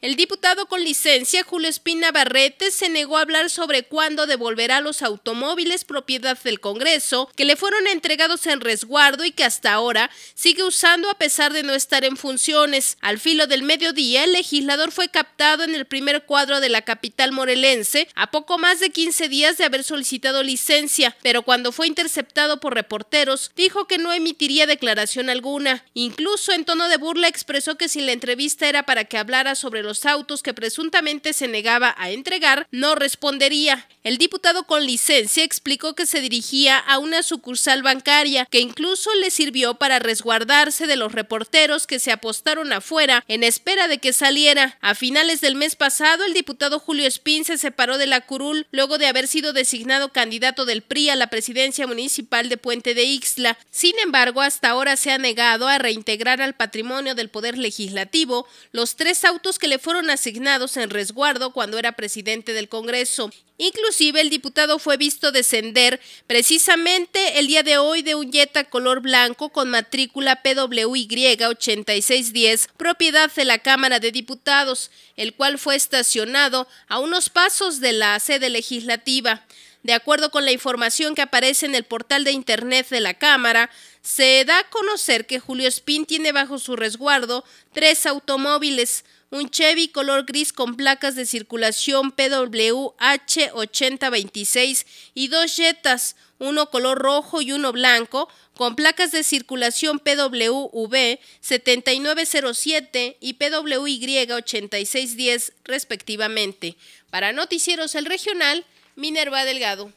El diputado con licencia Julio Espina Barrete se negó a hablar sobre cuándo devolverá los automóviles propiedad del Congreso que le fueron entregados en resguardo y que hasta ahora sigue usando a pesar de no estar en funciones. Al filo del mediodía, el legislador fue captado en el primer cuadro de la capital morelense a poco más de 15 días de haber solicitado licencia, pero cuando fue interceptado por reporteros dijo que no emitiría declaración alguna. Incluso en tono de burla expresó que si la entrevista era para que hablara sobre los autos que presuntamente se negaba a entregar, no respondería. El diputado con licencia explicó que se dirigía a una sucursal bancaria que incluso le sirvió para resguardarse de los reporteros que se apostaron afuera en espera de que saliera. A finales del mes pasado, el diputado Julio Espín se separó de la curul luego de haber sido designado candidato del PRI a la presidencia municipal de Puente de Ixtla. Sin embargo, hasta ahora se ha negado a reintegrar al patrimonio del Poder Legislativo los tres autos que le fueron asignados en resguardo cuando era presidente del Congreso. Inclusive el diputado fue visto descender precisamente el día de hoy de un Jetta color blanco con matrícula PWY8610, propiedad de la Cámara de Diputados, el cual fue estacionado a unos pasos de la sede legislativa. De acuerdo con la información que aparece en el portal de Internet de la Cámara, se da a conocer que Julio Spin tiene bajo su resguardo tres automóviles, un Chevy color gris con placas de circulación PWH8026 y dos Jetas, uno color rojo y uno blanco, con placas de circulación PWV7907 y PWY8610 respectivamente. Para Noticieros El Regional, Minerva Delgado.